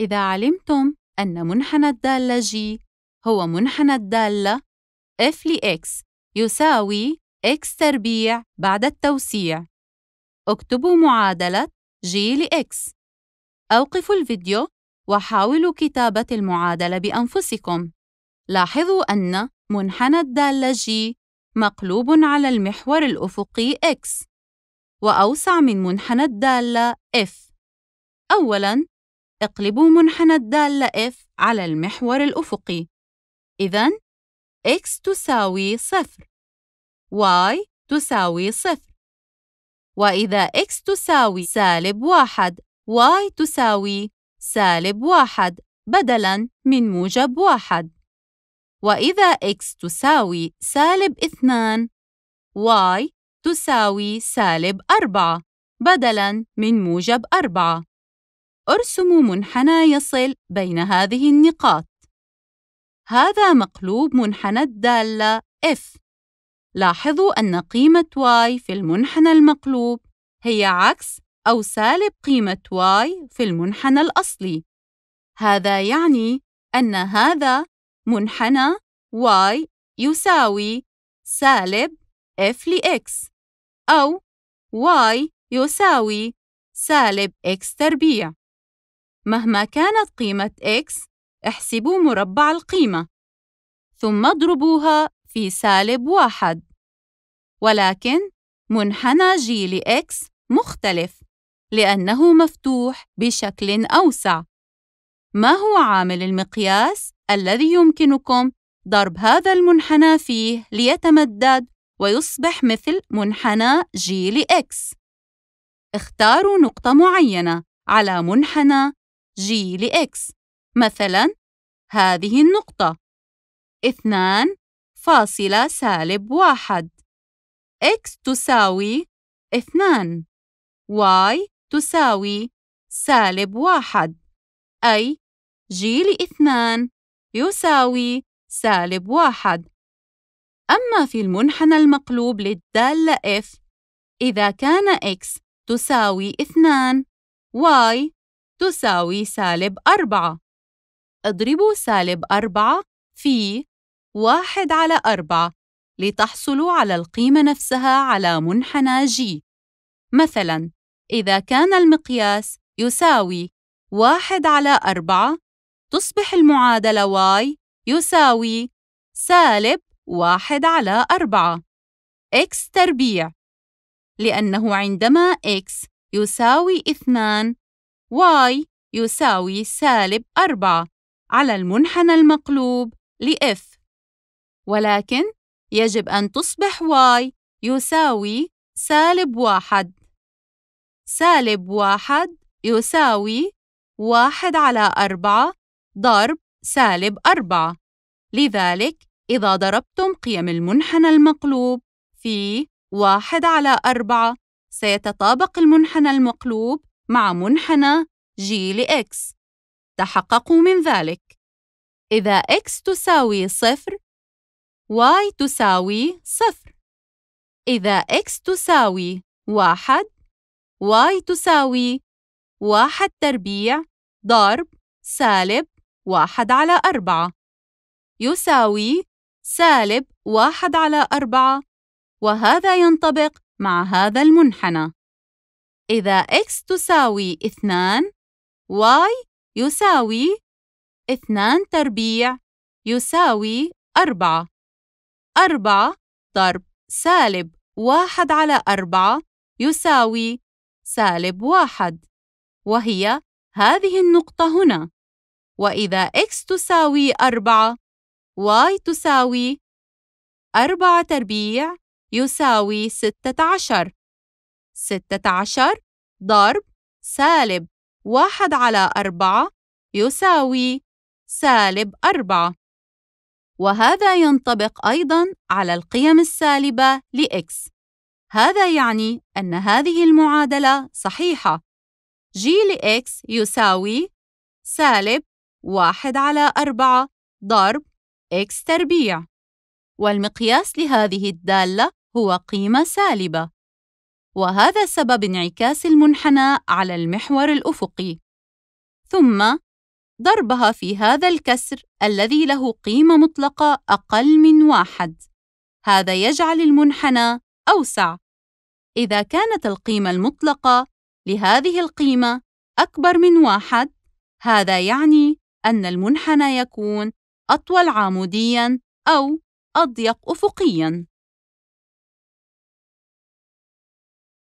إذا علمتم أن منحنى الدالة G هو منحنى الدالة f لx يساوي x تربيع بعد التوسيع اكتبوا معادلة g لx أوقفوا الفيديو وحاولوا كتابة المعادلة بأنفسكم لاحظوا أن منحنى الدالة g مقلوب على المحور الأفقي x وأوسع من منحنى الدالة f أولاً اقلبوا منحنى الدالة F على المحور الأفقي. إذا x تساوي صفر y تساوي صفر وإذا x تساوي سالب واحد y تساوي سالب واحد بدلاً من موجب واحد وإذا x تساوي سالب اثنان y تساوي سالب أربعة بدلاً من موجب أربعة أرسم منحنى يصل بين هذه النقاط. هذا مقلوب منحنى الدالة F. لاحظوا أن قيمة y في المنحنى المقلوب هي عكس أو سالب قيمة y في المنحنى الأصلي. هذا يعني أن هذا منحنى y يساوي سالب f لx أو y يساوي سالب x تربيع مهما كانت قيمة x احسبوا مربع القيمة ثم اضربوها في سالب واحد ولكن منحنى لـ لx مختلف لأنه مفتوح بشكل أوسع ما هو عامل المقياس الذي يمكنكم ضرب هذا المنحنى فيه ليتمدد ويصبح مثل منحنى G لx؟ اختاروا نقطة معينة على منحنى جي لإكس مثلاً هذه النقطة اثنان فاصلة سالب واحد x تساوي اثنان y تساوي سالب واحد أي ج لإثنان يساوي سالب واحد أما في المنحنى المقلوب للدالة f إذا كان x تساوي اثنان y تساوي سالب أربعة اضربوا سالب أربعة في واحد على أربعة لتحصلوا على القيمة نفسها على منحنى g مثلاً إذا كان المقياس يساوي واحد على أربعة تصبح المعادلة y يساوي سالب واحد على أربعة x تربيع لأنه عندما x يساوي اثنان y يساوي سالب 4 على المنحنى المقلوب لـ f، ولكن يجب أن تصبح y يساوي سالب واحد سالب واحد يساوي واحد على أربعة ضرب سالب أربعة لذلك إذا ضربتم قيم المنحنى المقلوب في واحد على أربعة سيتطابق المنحنى المقلوب مع منحنى G لx تحققوا من ذلك إذا x تساوي صفر y تساوي صفر إذا x تساوي واحد y تساوي واحد تربيع ضرب سالب واحد على أربعة يساوي سالب واحد على أربعة وهذا ينطبق مع هذا المنحنى إذا x تساوي 2 y يساوي 2 تربيع يساوي 4 4 ضرب سالب 1 على 4 يساوي سالب 1 وهي هذه النقطة هنا وإذا x تساوي 4 y تساوي 4 تربيع يساوي 16 ستة عشر ضرب سالب واحد على أربعة يساوي سالب أربعة وهذا ينطبق أيضاً على القيم السالبة لإكس هذا يعني أن هذه المعادلة صحيحة g لإكس يساوي سالب واحد على أربعة ضرب إكس تربيع والمقياس لهذه الدالة هو قيمة سالبة وهذا سبب انعكاس المنحنى على المحور الأفقي ثم ضربها في هذا الكسر الذي له قيمة مطلقة أقل من واحد هذا يجعل المنحنى أوسع إذا كانت القيمة المطلقة لهذه القيمة أكبر من واحد هذا يعني أن المنحنى يكون أطول عمودياً أو أضيق أفقياً